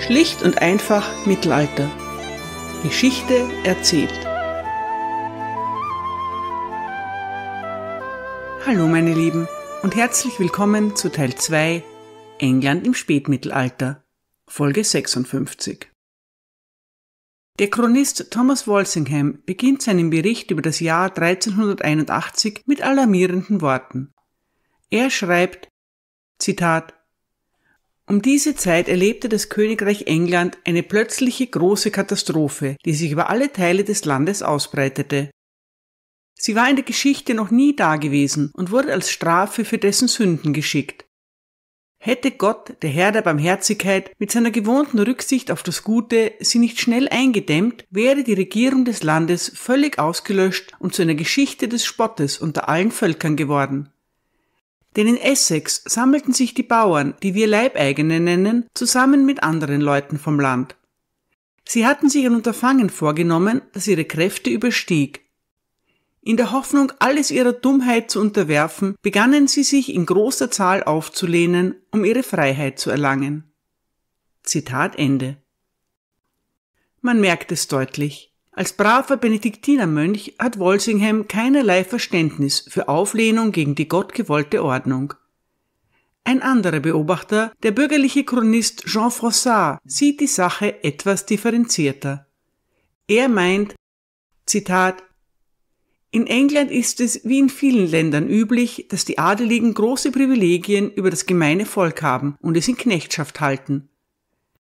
Schlicht und einfach Mittelalter. Geschichte erzählt. Hallo meine Lieben und herzlich willkommen zu Teil 2 England im Spätmittelalter, Folge 56. Der Chronist Thomas Walsingham beginnt seinen Bericht über das Jahr 1381 mit alarmierenden Worten. Er schreibt, Zitat, um diese Zeit erlebte das Königreich England eine plötzliche große Katastrophe, die sich über alle Teile des Landes ausbreitete. Sie war in der Geschichte noch nie dagewesen und wurde als Strafe für dessen Sünden geschickt. Hätte Gott, der Herr der Barmherzigkeit, mit seiner gewohnten Rücksicht auf das Gute sie nicht schnell eingedämmt, wäre die Regierung des Landes völlig ausgelöscht und zu einer Geschichte des Spottes unter allen Völkern geworden. Denn in Essex sammelten sich die Bauern, die wir Leibeigene nennen, zusammen mit anderen Leuten vom Land. Sie hatten sich ein Unterfangen vorgenommen, das ihre Kräfte überstieg. In der Hoffnung, alles ihrer Dummheit zu unterwerfen, begannen sie sich in großer Zahl aufzulehnen, um ihre Freiheit zu erlangen. Zitat Ende. Man merkt es deutlich. Als braver Benediktinermönch hat Walsingham keinerlei Verständnis für Auflehnung gegen die gottgewollte Ordnung. Ein anderer Beobachter, der bürgerliche Chronist Jean Froissart, sieht die Sache etwas differenzierter. Er meint, Zitat, in England ist es wie in vielen Ländern üblich, dass die Adeligen große Privilegien über das gemeine Volk haben und es in Knechtschaft halten.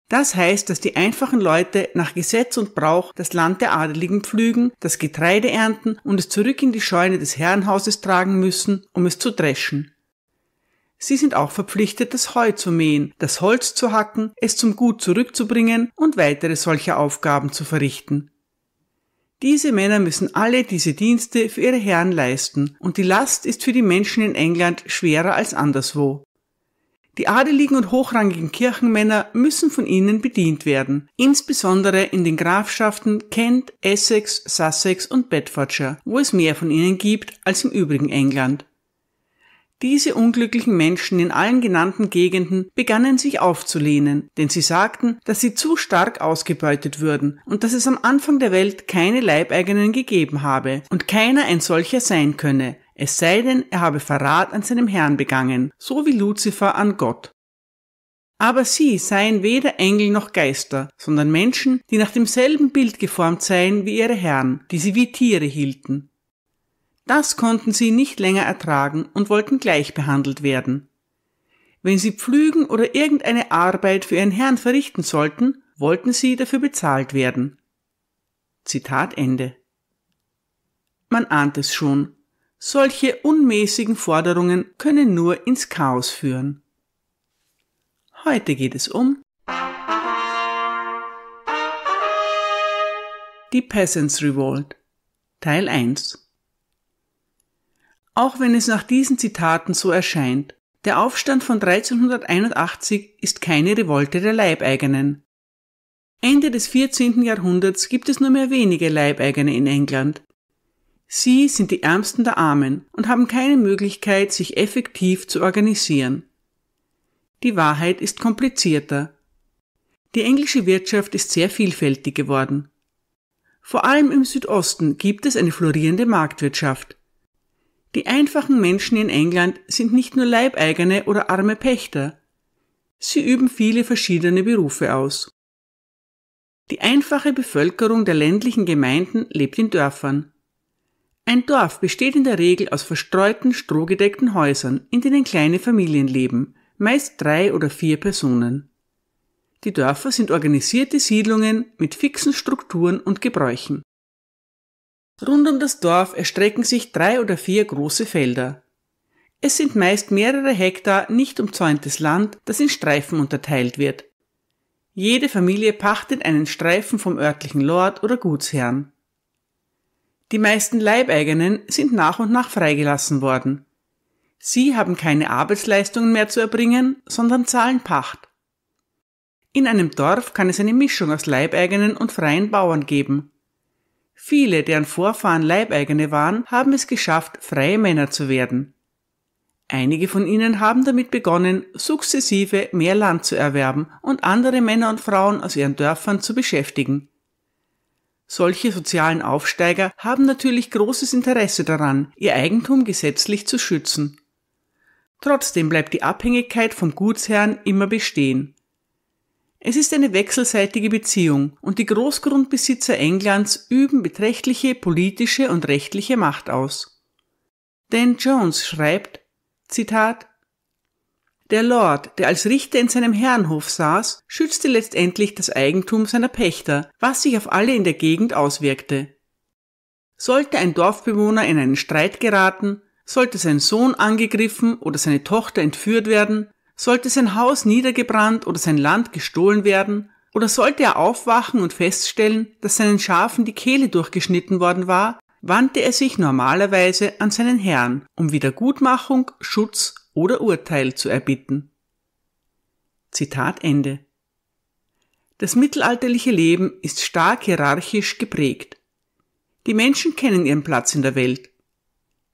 Das heißt, dass die einfachen Leute nach Gesetz und Brauch das Land der Adeligen pflügen, das Getreide ernten und es zurück in die Scheune des Herrenhauses tragen müssen, um es zu dreschen. Sie sind auch verpflichtet, das Heu zu mähen, das Holz zu hacken, es zum Gut zurückzubringen und weitere solcher Aufgaben zu verrichten. Diese Männer müssen alle diese Dienste für ihre Herren leisten, und die Last ist für die Menschen in England schwerer als anderswo. Die adeligen und hochrangigen Kirchenmänner müssen von ihnen bedient werden, insbesondere in den Grafschaften Kent, Essex, Sussex und Bedfordshire, wo es mehr von ihnen gibt als im übrigen England. Diese unglücklichen Menschen in allen genannten Gegenden begannen sich aufzulehnen, denn sie sagten, dass sie zu stark ausgebeutet würden und dass es am Anfang der Welt keine Leibeigenen gegeben habe und keiner ein solcher sein könne, es sei denn, er habe Verrat an seinem Herrn begangen, so wie Luzifer an Gott. Aber sie seien weder Engel noch Geister, sondern Menschen, die nach demselben Bild geformt seien wie ihre Herren, die sie wie Tiere hielten. Das konnten sie nicht länger ertragen und wollten gleich behandelt werden. Wenn sie pflügen oder irgendeine Arbeit für ihren Herrn verrichten sollten, wollten sie dafür bezahlt werden. Zitat Ende. Man ahnt es schon, solche unmäßigen Forderungen können nur ins Chaos führen. Heute geht es um Die Peasants Revolt Teil 1 Auch wenn es nach diesen Zitaten so erscheint, der Aufstand von 1381 ist keine Revolte der Leibeigenen. Ende des 14. Jahrhunderts gibt es nur mehr wenige Leibeigene in England, Sie sind die Ärmsten der Armen und haben keine Möglichkeit, sich effektiv zu organisieren. Die Wahrheit ist komplizierter. Die englische Wirtschaft ist sehr vielfältig geworden. Vor allem im Südosten gibt es eine florierende Marktwirtschaft. Die einfachen Menschen in England sind nicht nur Leibeigene oder arme Pächter. Sie üben viele verschiedene Berufe aus. Die einfache Bevölkerung der ländlichen Gemeinden lebt in Dörfern. Ein Dorf besteht in der Regel aus verstreuten, strohgedeckten Häusern, in denen kleine Familien leben, meist drei oder vier Personen. Die Dörfer sind organisierte Siedlungen mit fixen Strukturen und Gebräuchen. Rund um das Dorf erstrecken sich drei oder vier große Felder. Es sind meist mehrere Hektar nicht umzäuntes Land, das in Streifen unterteilt wird. Jede Familie pachtet einen Streifen vom örtlichen Lord oder Gutsherrn. Die meisten Leibeigenen sind nach und nach freigelassen worden. Sie haben keine Arbeitsleistungen mehr zu erbringen, sondern zahlen Pacht. In einem Dorf kann es eine Mischung aus Leibeigenen und freien Bauern geben. Viele, deren Vorfahren Leibeigene waren, haben es geschafft, freie Männer zu werden. Einige von ihnen haben damit begonnen, sukzessive mehr Land zu erwerben und andere Männer und Frauen aus ihren Dörfern zu beschäftigen. Solche sozialen Aufsteiger haben natürlich großes Interesse daran, ihr Eigentum gesetzlich zu schützen. Trotzdem bleibt die Abhängigkeit vom Gutsherrn immer bestehen. Es ist eine wechselseitige Beziehung und die Großgrundbesitzer Englands üben beträchtliche politische und rechtliche Macht aus. Dan Jones schreibt, Zitat, der Lord, der als Richter in seinem Herrenhof saß, schützte letztendlich das Eigentum seiner Pächter, was sich auf alle in der Gegend auswirkte. Sollte ein Dorfbewohner in einen Streit geraten, sollte sein Sohn angegriffen oder seine Tochter entführt werden, sollte sein Haus niedergebrannt oder sein Land gestohlen werden, oder sollte er aufwachen und feststellen, dass seinen Schafen die Kehle durchgeschnitten worden war, wandte er sich normalerweise an seinen Herrn, um Wiedergutmachung, Schutz oder Urteil zu erbitten. Zitat Ende. Das mittelalterliche Leben ist stark hierarchisch geprägt. Die Menschen kennen ihren Platz in der Welt.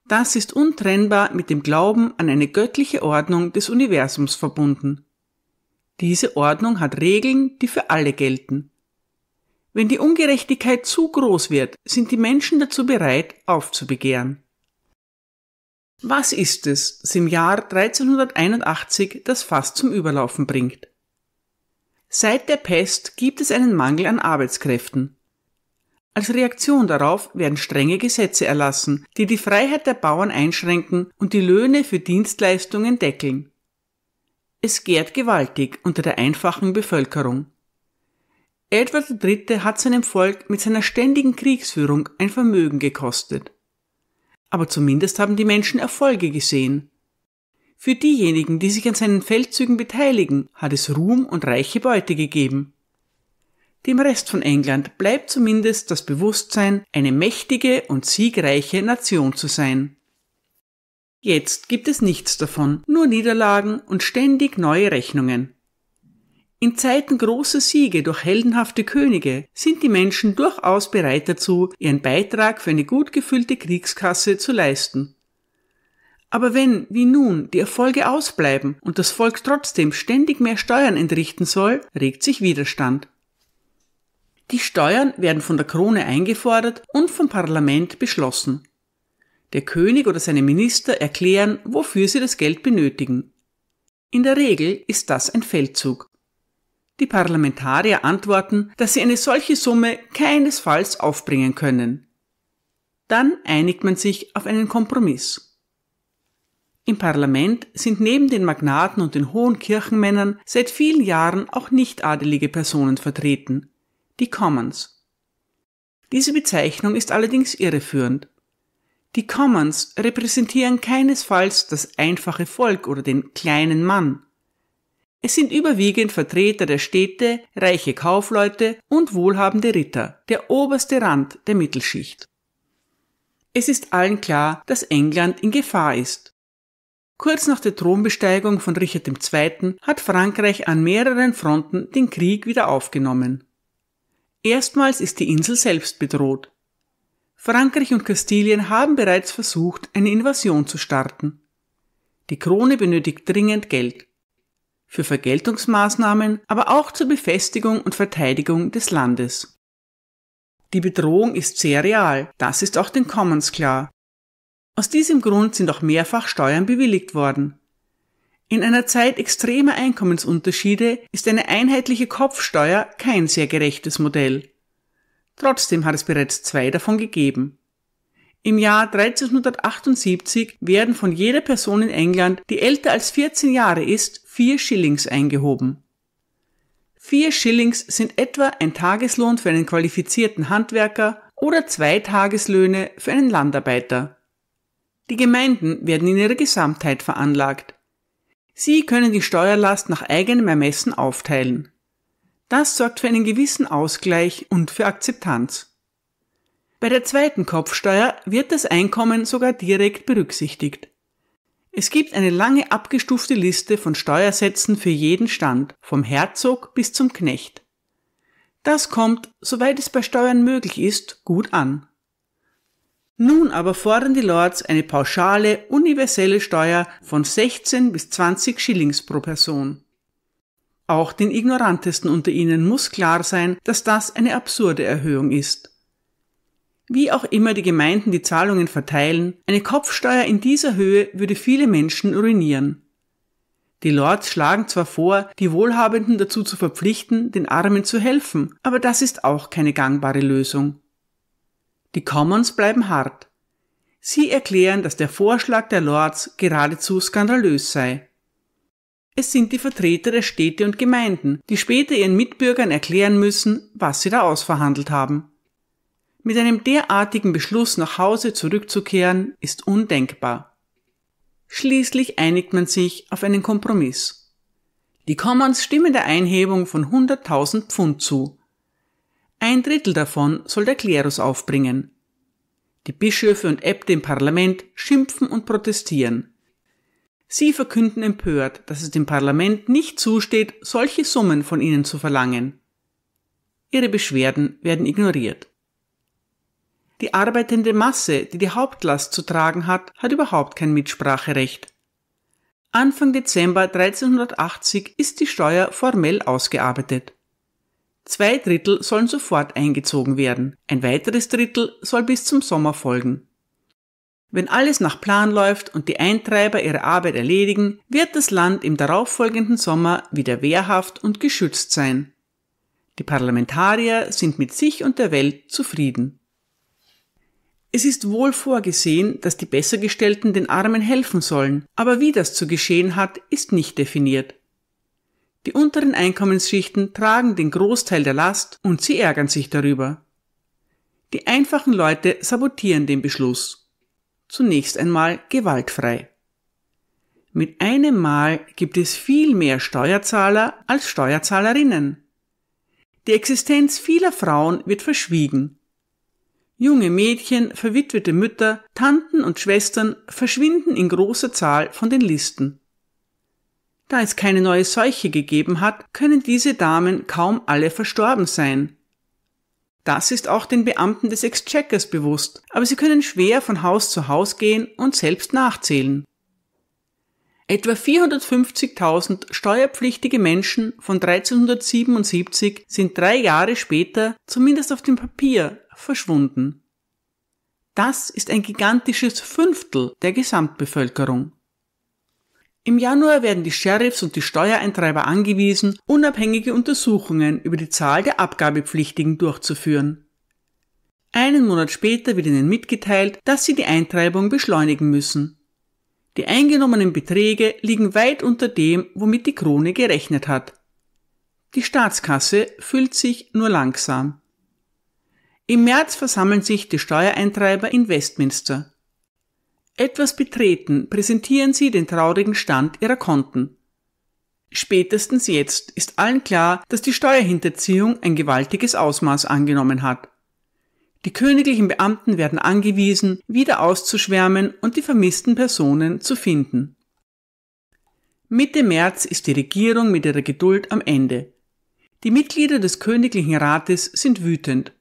Das ist untrennbar mit dem Glauben an eine göttliche Ordnung des Universums verbunden. Diese Ordnung hat Regeln, die für alle gelten. Wenn die Ungerechtigkeit zu groß wird, sind die Menschen dazu bereit, aufzubegehren. Was ist es, das im Jahr 1381 das Fass zum Überlaufen bringt? Seit der Pest gibt es einen Mangel an Arbeitskräften. Als Reaktion darauf werden strenge Gesetze erlassen, die die Freiheit der Bauern einschränken und die Löhne für Dienstleistungen deckeln. Es gärt gewaltig unter der einfachen Bevölkerung. Edward III. hat seinem Volk mit seiner ständigen Kriegsführung ein Vermögen gekostet aber zumindest haben die Menschen Erfolge gesehen. Für diejenigen, die sich an seinen Feldzügen beteiligen, hat es Ruhm und reiche Beute gegeben. Dem Rest von England bleibt zumindest das Bewusstsein, eine mächtige und siegreiche Nation zu sein. Jetzt gibt es nichts davon, nur Niederlagen und ständig neue Rechnungen. In Zeiten großer Siege durch heldenhafte Könige sind die Menschen durchaus bereit dazu, ihren Beitrag für eine gut gefüllte Kriegskasse zu leisten. Aber wenn, wie nun, die Erfolge ausbleiben und das Volk trotzdem ständig mehr Steuern entrichten soll, regt sich Widerstand. Die Steuern werden von der Krone eingefordert und vom Parlament beschlossen. Der König oder seine Minister erklären, wofür sie das Geld benötigen. In der Regel ist das ein Feldzug. Die Parlamentarier antworten, dass sie eine solche Summe keinesfalls aufbringen können. Dann einigt man sich auf einen Kompromiss. Im Parlament sind neben den Magnaten und den hohen Kirchenmännern seit vielen Jahren auch nichtadelige Personen vertreten, die Commons. Diese Bezeichnung ist allerdings irreführend. Die Commons repräsentieren keinesfalls das einfache Volk oder den kleinen Mann. Es sind überwiegend Vertreter der Städte, reiche Kaufleute und wohlhabende Ritter, der oberste Rand der Mittelschicht. Es ist allen klar, dass England in Gefahr ist. Kurz nach der Thronbesteigung von Richard II. hat Frankreich an mehreren Fronten den Krieg wieder aufgenommen. Erstmals ist die Insel selbst bedroht. Frankreich und Kastilien haben bereits versucht, eine Invasion zu starten. Die Krone benötigt dringend Geld für Vergeltungsmaßnahmen, aber auch zur Befestigung und Verteidigung des Landes. Die Bedrohung ist sehr real, das ist auch den Commons klar. Aus diesem Grund sind auch mehrfach Steuern bewilligt worden. In einer Zeit extremer Einkommensunterschiede ist eine einheitliche Kopfsteuer kein sehr gerechtes Modell. Trotzdem hat es bereits zwei davon gegeben. Im Jahr 1378 werden von jeder Person in England, die älter als 14 Jahre ist, 4 Schillings eingehoben. 4 Schillings sind etwa ein Tageslohn für einen qualifizierten Handwerker oder zwei Tageslöhne für einen Landarbeiter. Die Gemeinden werden in ihrer Gesamtheit veranlagt. Sie können die Steuerlast nach eigenem Ermessen aufteilen. Das sorgt für einen gewissen Ausgleich und für Akzeptanz. Bei der zweiten Kopfsteuer wird das Einkommen sogar direkt berücksichtigt. Es gibt eine lange abgestufte Liste von Steuersätzen für jeden Stand, vom Herzog bis zum Knecht. Das kommt, soweit es bei Steuern möglich ist, gut an. Nun aber fordern die Lords eine pauschale, universelle Steuer von 16 bis 20 Schillings pro Person. Auch den Ignorantesten unter ihnen muss klar sein, dass das eine absurde Erhöhung ist. Wie auch immer die Gemeinden die Zahlungen verteilen, eine Kopfsteuer in dieser Höhe würde viele Menschen ruinieren. Die Lords schlagen zwar vor, die Wohlhabenden dazu zu verpflichten, den Armen zu helfen, aber das ist auch keine gangbare Lösung. Die Commons bleiben hart. Sie erklären, dass der Vorschlag der Lords geradezu skandalös sei. Es sind die Vertreter der Städte und Gemeinden, die später ihren Mitbürgern erklären müssen, was sie da ausverhandelt haben. Mit einem derartigen Beschluss nach Hause zurückzukehren ist undenkbar. Schließlich einigt man sich auf einen Kompromiss. Die Commons stimmen der Einhebung von 100.000 Pfund zu. Ein Drittel davon soll der Klerus aufbringen. Die Bischöfe und Äbte im Parlament schimpfen und protestieren. Sie verkünden empört, dass es dem Parlament nicht zusteht, solche Summen von ihnen zu verlangen. Ihre Beschwerden werden ignoriert. Die arbeitende Masse, die die Hauptlast zu tragen hat, hat überhaupt kein Mitspracherecht. Anfang Dezember 1380 ist die Steuer formell ausgearbeitet. Zwei Drittel sollen sofort eingezogen werden, ein weiteres Drittel soll bis zum Sommer folgen. Wenn alles nach Plan läuft und die Eintreiber ihre Arbeit erledigen, wird das Land im darauffolgenden Sommer wieder wehrhaft und geschützt sein. Die Parlamentarier sind mit sich und der Welt zufrieden. Es ist wohl vorgesehen, dass die Bessergestellten den Armen helfen sollen, aber wie das zu geschehen hat, ist nicht definiert. Die unteren Einkommensschichten tragen den Großteil der Last und sie ärgern sich darüber. Die einfachen Leute sabotieren den Beschluss. Zunächst einmal gewaltfrei. Mit einem Mal gibt es viel mehr Steuerzahler als Steuerzahlerinnen. Die Existenz vieler Frauen wird verschwiegen Junge Mädchen, verwitwete Mütter, Tanten und Schwestern verschwinden in großer Zahl von den Listen. Da es keine neue Seuche gegeben hat, können diese Damen kaum alle verstorben sein. Das ist auch den Beamten des Exchequers bewusst, aber sie können schwer von Haus zu Haus gehen und selbst nachzählen. Etwa 450.000 steuerpflichtige Menschen von 1377 sind drei Jahre später, zumindest auf dem Papier, verschwunden. Das ist ein gigantisches Fünftel der Gesamtbevölkerung. Im Januar werden die Sheriffs und die Steuereintreiber angewiesen, unabhängige Untersuchungen über die Zahl der Abgabepflichtigen durchzuführen. Einen Monat später wird ihnen mitgeteilt, dass sie die Eintreibung beschleunigen müssen. Die eingenommenen Beträge liegen weit unter dem, womit die Krone gerechnet hat. Die Staatskasse füllt sich nur langsam. Im März versammeln sich die Steuereintreiber in Westminster. Etwas betreten präsentieren sie den traurigen Stand ihrer Konten. Spätestens jetzt ist allen klar, dass die Steuerhinterziehung ein gewaltiges Ausmaß angenommen hat. Die königlichen Beamten werden angewiesen, wieder auszuschwärmen und die vermissten Personen zu finden. Mitte März ist die Regierung mit ihrer Geduld am Ende. Die Mitglieder des Königlichen Rates sind wütend.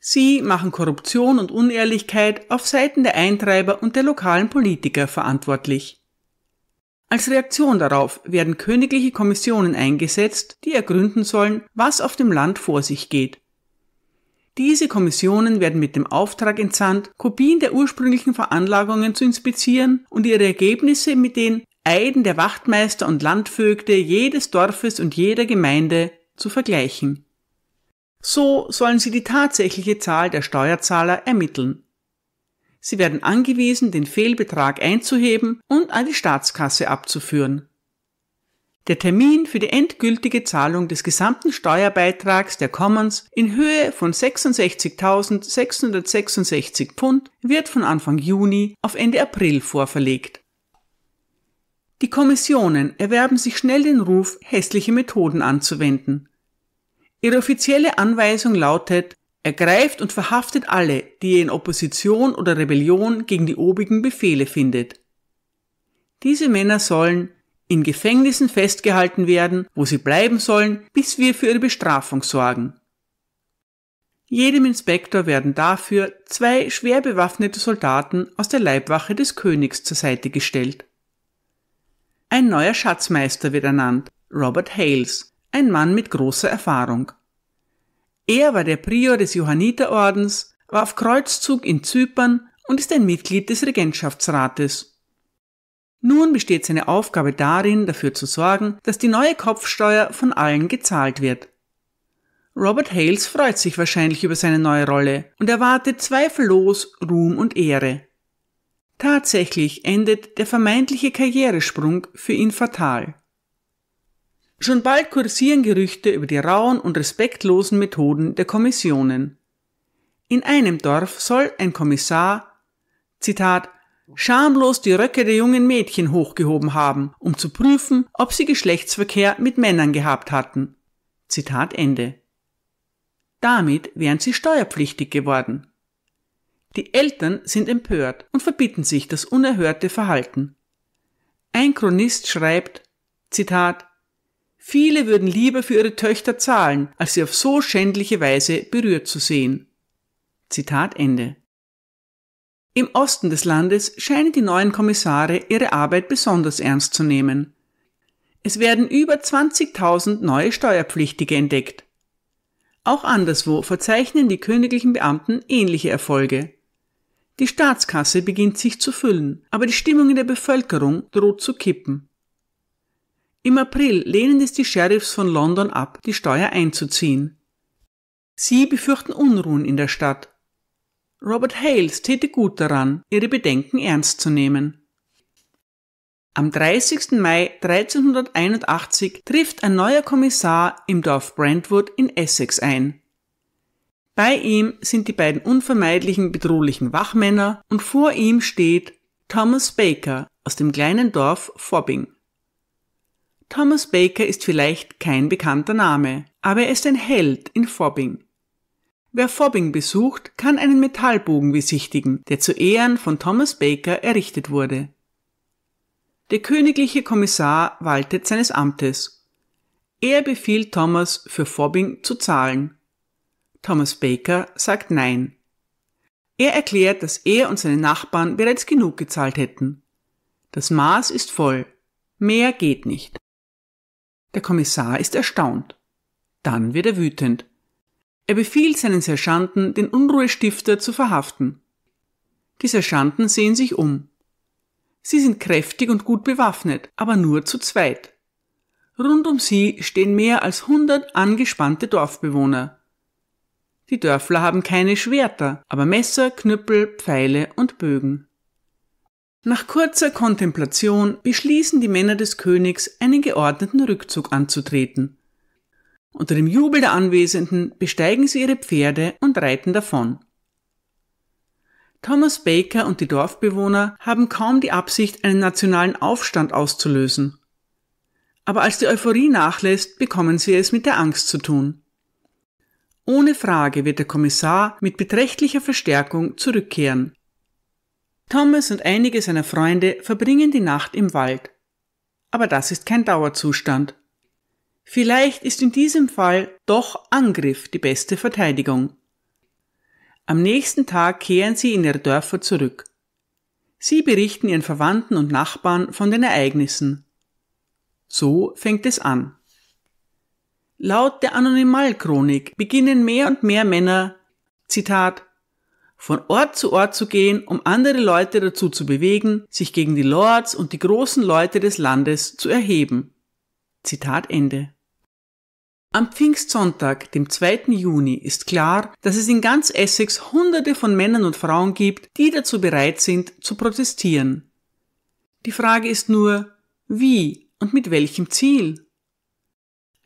Sie machen Korruption und Unehrlichkeit auf Seiten der Eintreiber und der lokalen Politiker verantwortlich. Als Reaktion darauf werden königliche Kommissionen eingesetzt, die ergründen sollen, was auf dem Land vor sich geht. Diese Kommissionen werden mit dem Auftrag entsandt, Kopien der ursprünglichen Veranlagungen zu inspizieren und ihre Ergebnisse mit den Eiden der Wachtmeister und Landvögte jedes Dorfes und jeder Gemeinde zu vergleichen. So sollen sie die tatsächliche Zahl der Steuerzahler ermitteln. Sie werden angewiesen, den Fehlbetrag einzuheben und an die Staatskasse abzuführen. Der Termin für die endgültige Zahlung des gesamten Steuerbeitrags der Commons in Höhe von 66.666 Pfund wird von Anfang Juni auf Ende April vorverlegt. Die Kommissionen erwerben sich schnell den Ruf, hässliche Methoden anzuwenden. Ihre offizielle Anweisung lautet, ergreift und verhaftet alle, die ihr in Opposition oder Rebellion gegen die obigen Befehle findet. Diese Männer sollen in Gefängnissen festgehalten werden, wo sie bleiben sollen, bis wir für ihre Bestrafung sorgen. Jedem Inspektor werden dafür zwei schwer bewaffnete Soldaten aus der Leibwache des Königs zur Seite gestellt. Ein neuer Schatzmeister wird ernannt, Robert Hales, ein Mann mit großer Erfahrung. Er war der Prior des Johanniterordens, war auf Kreuzzug in Zypern und ist ein Mitglied des Regentschaftsrates. Nun besteht seine Aufgabe darin, dafür zu sorgen, dass die neue Kopfsteuer von allen gezahlt wird. Robert Hales freut sich wahrscheinlich über seine neue Rolle und erwartet zweifellos Ruhm und Ehre. Tatsächlich endet der vermeintliche Karrieresprung für ihn fatal. Schon bald kursieren Gerüchte über die rauen und respektlosen Methoden der Kommissionen. In einem Dorf soll ein Kommissar, Zitat, schamlos die Röcke der jungen Mädchen hochgehoben haben, um zu prüfen, ob sie Geschlechtsverkehr mit Männern gehabt hatten. Zitat Ende. Damit wären sie steuerpflichtig geworden. Die Eltern sind empört und verbieten sich das unerhörte Verhalten. Ein Chronist schreibt, Zitat, Viele würden lieber für ihre Töchter zahlen, als sie auf so schändliche Weise berührt zu sehen. Zitat Ende. Im Osten des Landes scheinen die neuen Kommissare ihre Arbeit besonders ernst zu nehmen. Es werden über 20.000 neue Steuerpflichtige entdeckt. Auch anderswo verzeichnen die königlichen Beamten ähnliche Erfolge. Die Staatskasse beginnt sich zu füllen, aber die Stimmung in der Bevölkerung droht zu kippen. Im April lehnen es die Sheriffs von London ab, die Steuer einzuziehen. Sie befürchten Unruhen in der Stadt Robert Hales täte gut daran, ihre Bedenken ernst zu nehmen. Am 30. Mai 1381 trifft ein neuer Kommissar im Dorf Brentwood in Essex ein. Bei ihm sind die beiden unvermeidlichen bedrohlichen Wachmänner und vor ihm steht Thomas Baker aus dem kleinen Dorf Fobbing. Thomas Baker ist vielleicht kein bekannter Name, aber er ist ein Held in Fobbing. Wer Fobbing besucht, kann einen Metallbogen besichtigen, der zu Ehren von Thomas Baker errichtet wurde. Der königliche Kommissar waltet seines Amtes. Er befiehlt Thomas, für Fobbing zu zahlen. Thomas Baker sagt Nein. Er erklärt, dass er und seine Nachbarn bereits genug gezahlt hätten. Das Maß ist voll. Mehr geht nicht. Der Kommissar ist erstaunt. Dann wird er wütend. Er befiehlt seinen Sergeanten, den Unruhestifter zu verhaften. Die Sergeanten sehen sich um. Sie sind kräftig und gut bewaffnet, aber nur zu zweit. Rund um sie stehen mehr als hundert angespannte Dorfbewohner. Die Dörfler haben keine Schwerter, aber Messer, Knüppel, Pfeile und Bögen. Nach kurzer Kontemplation beschließen die Männer des Königs, einen geordneten Rückzug anzutreten. Unter dem Jubel der Anwesenden besteigen sie ihre Pferde und reiten davon. Thomas Baker und die Dorfbewohner haben kaum die Absicht, einen nationalen Aufstand auszulösen. Aber als die Euphorie nachlässt, bekommen sie es mit der Angst zu tun. Ohne Frage wird der Kommissar mit beträchtlicher Verstärkung zurückkehren. Thomas und einige seiner Freunde verbringen die Nacht im Wald. Aber das ist kein Dauerzustand. Vielleicht ist in diesem Fall doch Angriff die beste Verteidigung. Am nächsten Tag kehren sie in ihre Dörfer zurück. Sie berichten ihren Verwandten und Nachbarn von den Ereignissen. So fängt es an. Laut der Anonymalchronik beginnen mehr und mehr Männer, Zitat, von Ort zu Ort zu gehen, um andere Leute dazu zu bewegen, sich gegen die Lords und die großen Leute des Landes zu erheben. Zitat Ende. Am Pfingstsonntag, dem 2. Juni, ist klar, dass es in ganz Essex Hunderte von Männern und Frauen gibt, die dazu bereit sind, zu protestieren. Die Frage ist nur, wie und mit welchem Ziel?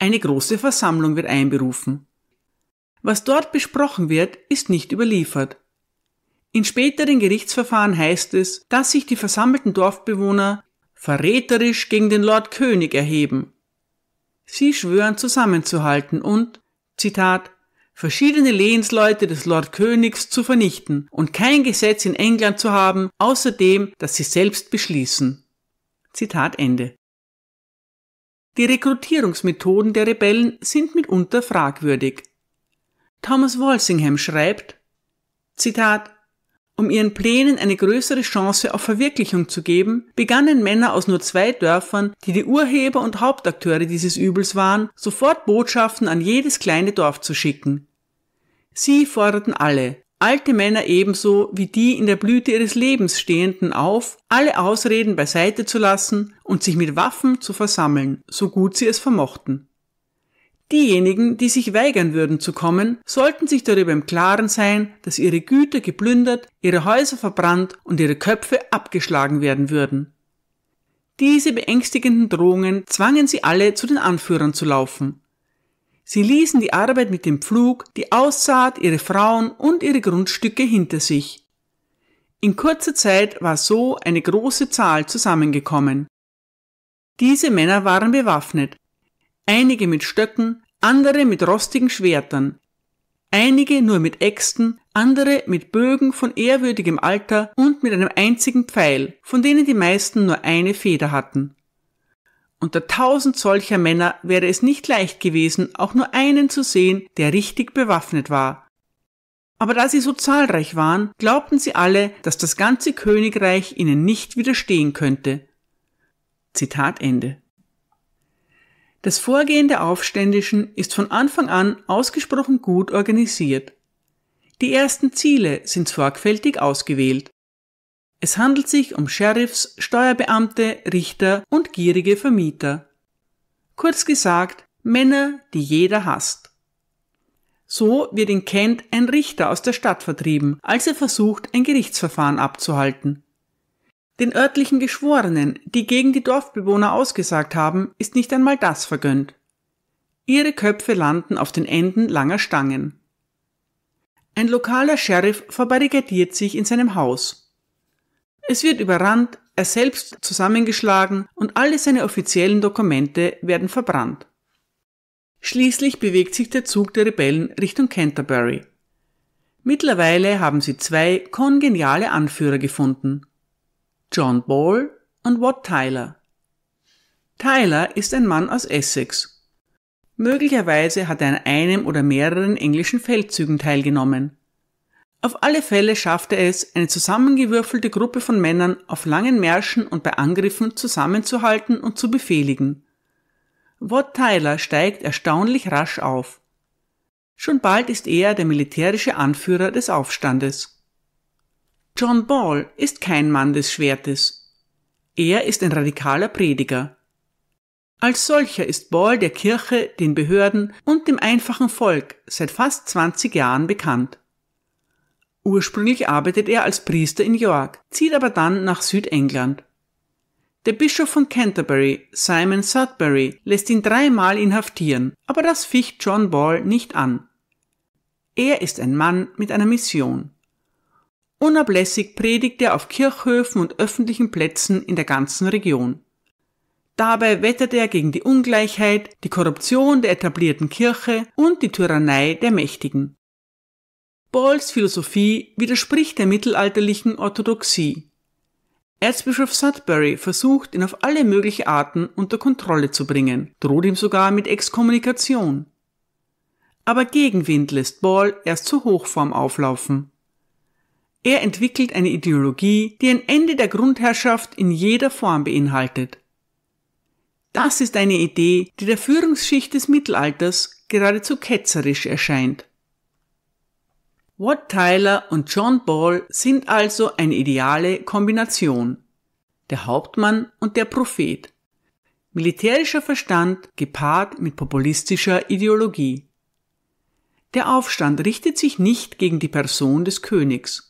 Eine große Versammlung wird einberufen. Was dort besprochen wird, ist nicht überliefert. In späteren Gerichtsverfahren heißt es, dass sich die versammelten Dorfbewohner verräterisch gegen den Lord König erheben Sie schwören zusammenzuhalten und, Zitat, verschiedene Lehensleute des Lord Königs zu vernichten und kein Gesetz in England zu haben, außer dem, das sie selbst beschließen. Zitat Ende. Die Rekrutierungsmethoden der Rebellen sind mitunter fragwürdig. Thomas Walsingham schreibt, Zitat, um ihren Plänen eine größere Chance auf Verwirklichung zu geben, begannen Männer aus nur zwei Dörfern, die die Urheber und Hauptakteure dieses Übels waren, sofort Botschaften an jedes kleine Dorf zu schicken. Sie forderten alle, alte Männer ebenso wie die in der Blüte ihres Lebens stehenden auf, alle Ausreden beiseite zu lassen und sich mit Waffen zu versammeln, so gut sie es vermochten. Diejenigen, die sich weigern würden zu kommen, sollten sich darüber im Klaren sein, dass ihre Güter geplündert, ihre Häuser verbrannt und ihre Köpfe abgeschlagen werden würden. Diese beängstigenden Drohungen zwangen sie alle zu den Anführern zu laufen. Sie ließen die Arbeit mit dem Pflug, die Aussaat, ihre Frauen und ihre Grundstücke hinter sich. In kurzer Zeit war so eine große Zahl zusammengekommen. Diese Männer waren bewaffnet, einige mit Stöcken, andere mit rostigen Schwertern, einige nur mit Äxten, andere mit Bögen von ehrwürdigem Alter und mit einem einzigen Pfeil, von denen die meisten nur eine Feder hatten. Unter tausend solcher Männer wäre es nicht leicht gewesen, auch nur einen zu sehen, der richtig bewaffnet war. Aber da sie so zahlreich waren, glaubten sie alle, dass das ganze Königreich ihnen nicht widerstehen könnte. Zitat Ende. Das Vorgehen der Aufständischen ist von Anfang an ausgesprochen gut organisiert. Die ersten Ziele sind sorgfältig ausgewählt. Es handelt sich um Sheriffs, Steuerbeamte, Richter und gierige Vermieter. Kurz gesagt, Männer, die jeder hasst. So wird in Kent ein Richter aus der Stadt vertrieben, als er versucht, ein Gerichtsverfahren abzuhalten. Den örtlichen Geschworenen, die gegen die Dorfbewohner ausgesagt haben, ist nicht einmal das vergönnt. Ihre Köpfe landen auf den Enden langer Stangen. Ein lokaler Sheriff verbarrikadiert sich in seinem Haus. Es wird überrannt, er selbst zusammengeschlagen und alle seine offiziellen Dokumente werden verbrannt. Schließlich bewegt sich der Zug der Rebellen Richtung Canterbury. Mittlerweile haben sie zwei kongeniale Anführer gefunden – John Ball und Watt Tyler. Tyler ist ein Mann aus Essex. Möglicherweise hat er an einem oder mehreren englischen Feldzügen teilgenommen. Auf alle Fälle schaffte er es, eine zusammengewürfelte Gruppe von Männern auf langen Märschen und bei Angriffen zusammenzuhalten und zu befehligen. Watt Tyler steigt erstaunlich rasch auf. Schon bald ist er der militärische Anführer des Aufstandes. John Ball ist kein Mann des Schwertes. Er ist ein radikaler Prediger. Als solcher ist Ball der Kirche, den Behörden und dem einfachen Volk seit fast 20 Jahren bekannt. Ursprünglich arbeitet er als Priester in York, zieht aber dann nach Südengland. Der Bischof von Canterbury, Simon Sudbury, lässt ihn dreimal inhaftieren, aber das ficht John Ball nicht an. Er ist ein Mann mit einer Mission. Unablässig predigt er auf Kirchhöfen und öffentlichen Plätzen in der ganzen Region. Dabei wettert er gegen die Ungleichheit, die Korruption der etablierten Kirche und die Tyrannei der Mächtigen. Balls Philosophie widerspricht der mittelalterlichen Orthodoxie. Erzbischof Sudbury versucht, ihn auf alle möglichen Arten unter Kontrolle zu bringen, droht ihm sogar mit Exkommunikation. Aber Gegenwind lässt Ball erst zur Hochform auflaufen. Er entwickelt eine Ideologie, die ein Ende der Grundherrschaft in jeder Form beinhaltet. Das ist eine Idee, die der Führungsschicht des Mittelalters geradezu ketzerisch erscheint. Watt Tyler und John Ball sind also eine ideale Kombination. Der Hauptmann und der Prophet. Militärischer Verstand gepaart mit populistischer Ideologie. Der Aufstand richtet sich nicht gegen die Person des Königs.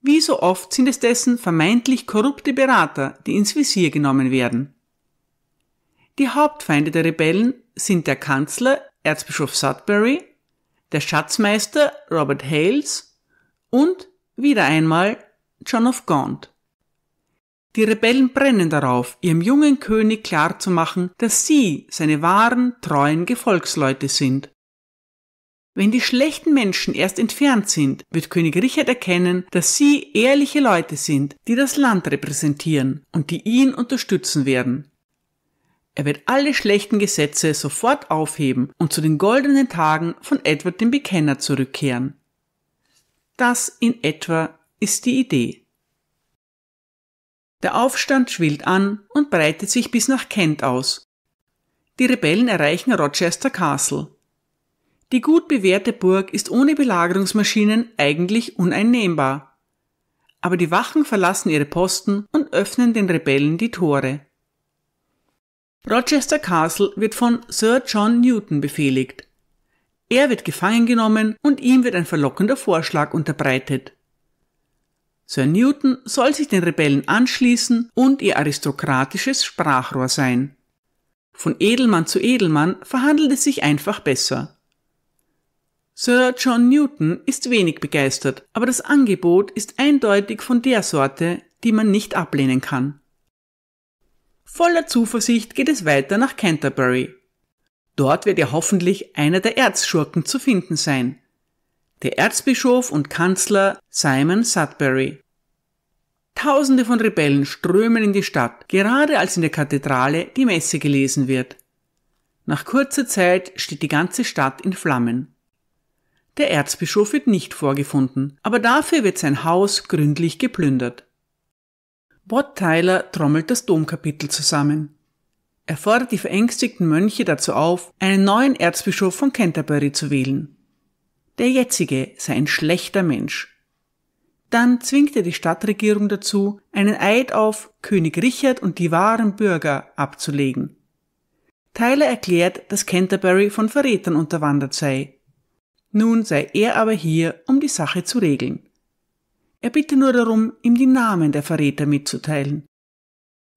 Wie so oft sind es dessen vermeintlich korrupte Berater, die ins Visier genommen werden. Die Hauptfeinde der Rebellen sind der Kanzler Erzbischof Sudbury, der Schatzmeister Robert Hales und wieder einmal John of Gaunt. Die Rebellen brennen darauf, ihrem jungen König klarzumachen, dass sie seine wahren, treuen Gefolgsleute sind. Wenn die schlechten Menschen erst entfernt sind, wird König Richard erkennen, dass sie ehrliche Leute sind, die das Land repräsentieren und die ihn unterstützen werden. Er wird alle schlechten Gesetze sofort aufheben und zu den goldenen Tagen von Edward dem Bekenner zurückkehren. Das in etwa ist die Idee. Der Aufstand schwillt an und breitet sich bis nach Kent aus. Die Rebellen erreichen Rochester Castle. Die gut bewährte Burg ist ohne Belagerungsmaschinen eigentlich uneinnehmbar. Aber die Wachen verlassen ihre Posten und öffnen den Rebellen die Tore. Rochester Castle wird von Sir John Newton befehligt. Er wird gefangen genommen und ihm wird ein verlockender Vorschlag unterbreitet. Sir Newton soll sich den Rebellen anschließen und ihr aristokratisches Sprachrohr sein. Von Edelmann zu Edelmann verhandelt es sich einfach besser. Sir John Newton ist wenig begeistert, aber das Angebot ist eindeutig von der Sorte, die man nicht ablehnen kann. Voller Zuversicht geht es weiter nach Canterbury. Dort wird ja hoffentlich einer der Erzschurken zu finden sein. Der Erzbischof und Kanzler Simon Sudbury. Tausende von Rebellen strömen in die Stadt, gerade als in der Kathedrale die Messe gelesen wird. Nach kurzer Zeit steht die ganze Stadt in Flammen. Der Erzbischof wird nicht vorgefunden, aber dafür wird sein Haus gründlich geplündert. Bob Tyler trommelt das Domkapitel zusammen. Er fordert die verängstigten Mönche dazu auf, einen neuen Erzbischof von Canterbury zu wählen. Der jetzige sei ein schlechter Mensch. Dann zwingt er die Stadtregierung dazu, einen Eid auf König Richard und die wahren Bürger abzulegen. Tyler erklärt, dass Canterbury von Verrätern unterwandert sei nun sei er aber hier, um die Sache zu regeln. Er bitte nur darum, ihm die Namen der Verräter mitzuteilen.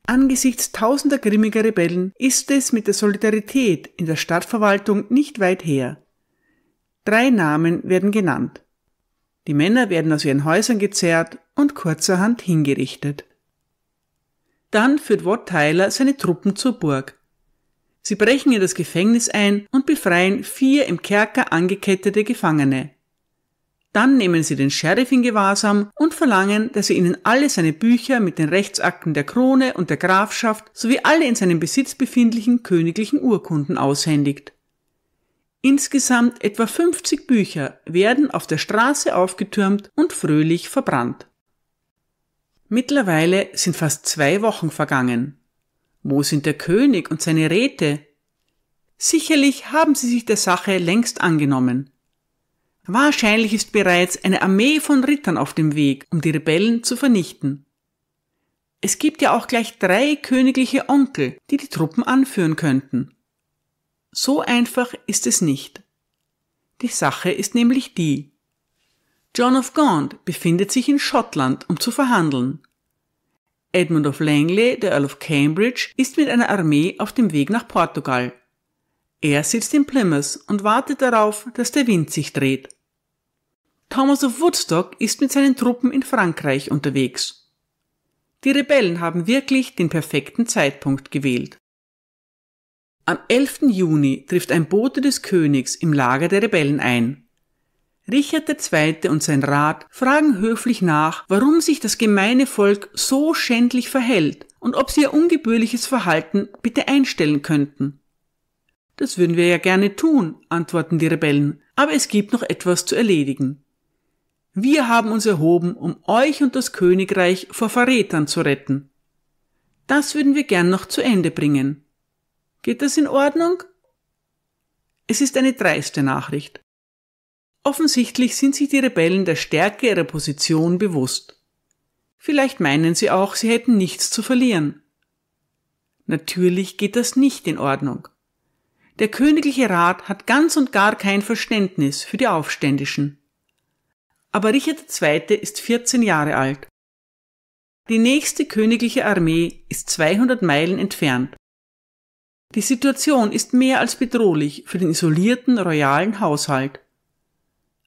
Angesichts tausender grimmiger Rebellen ist es mit der Solidarität in der Stadtverwaltung nicht weit her. Drei Namen werden genannt. Die Männer werden aus ihren Häusern gezerrt und kurzerhand hingerichtet. Dann führt Watt Tyler seine Truppen zur Burg. Sie brechen in das Gefängnis ein und befreien vier im Kerker angekettete Gefangene. Dann nehmen sie den Sheriff in Gewahrsam und verlangen, dass er ihnen alle seine Bücher mit den Rechtsakten der Krone und der Grafschaft sowie alle in seinem Besitz befindlichen königlichen Urkunden aushändigt. Insgesamt etwa 50 Bücher werden auf der Straße aufgetürmt und fröhlich verbrannt. Mittlerweile sind fast zwei Wochen vergangen. Wo sind der König und seine Räte? Sicherlich haben sie sich der Sache längst angenommen. Wahrscheinlich ist bereits eine Armee von Rittern auf dem Weg, um die Rebellen zu vernichten. Es gibt ja auch gleich drei königliche Onkel, die die Truppen anführen könnten. So einfach ist es nicht. Die Sache ist nämlich die. John of Gaunt befindet sich in Schottland, um zu verhandeln. Edmund of Langley, der Earl of Cambridge, ist mit einer Armee auf dem Weg nach Portugal. Er sitzt in Plymouth und wartet darauf, dass der Wind sich dreht. Thomas of Woodstock ist mit seinen Truppen in Frankreich unterwegs. Die Rebellen haben wirklich den perfekten Zeitpunkt gewählt. Am 11. Juni trifft ein Bote des Königs im Lager der Rebellen ein. Richard II. und sein Rat fragen höflich nach, warum sich das gemeine Volk so schändlich verhält und ob sie ihr ungebührliches Verhalten bitte einstellen könnten. Das würden wir ja gerne tun, antworten die Rebellen, aber es gibt noch etwas zu erledigen. Wir haben uns erhoben, um euch und das Königreich vor Verrätern zu retten. Das würden wir gern noch zu Ende bringen. Geht das in Ordnung? Es ist eine dreiste Nachricht. Offensichtlich sind sich die Rebellen der Stärke ihrer Position bewusst. Vielleicht meinen sie auch, sie hätten nichts zu verlieren. Natürlich geht das nicht in Ordnung. Der Königliche Rat hat ganz und gar kein Verständnis für die Aufständischen. Aber Richard II. ist 14 Jahre alt. Die nächste königliche Armee ist 200 Meilen entfernt. Die Situation ist mehr als bedrohlich für den isolierten royalen Haushalt.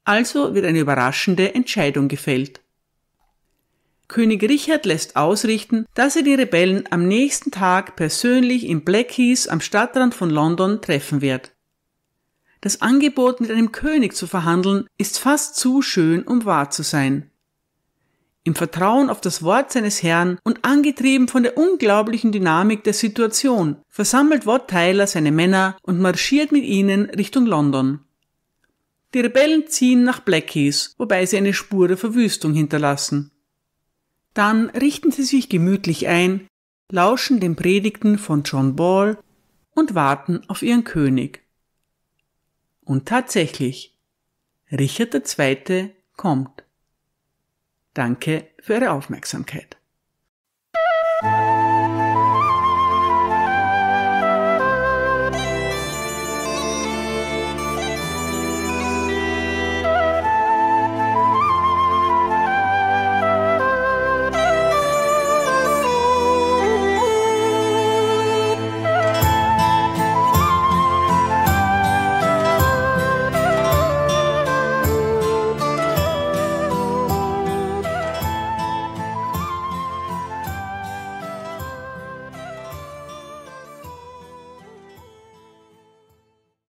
Also wird eine überraschende Entscheidung gefällt. König Richard lässt ausrichten, dass er die Rebellen am nächsten Tag persönlich in Blackheath am Stadtrand von London treffen wird. Das Angebot, mit einem König zu verhandeln, ist fast zu schön, um wahr zu sein. Im Vertrauen auf das Wort seines Herrn und angetrieben von der unglaublichen Dynamik der Situation versammelt Watt Tyler seine Männer und marschiert mit ihnen Richtung London. Die Rebellen ziehen nach Blackies, wobei sie eine Spur der Verwüstung hinterlassen. Dann richten sie sich gemütlich ein, lauschen den Predigten von John Ball und warten auf ihren König. Und tatsächlich, Richard II. kommt. Danke für Ihre Aufmerksamkeit.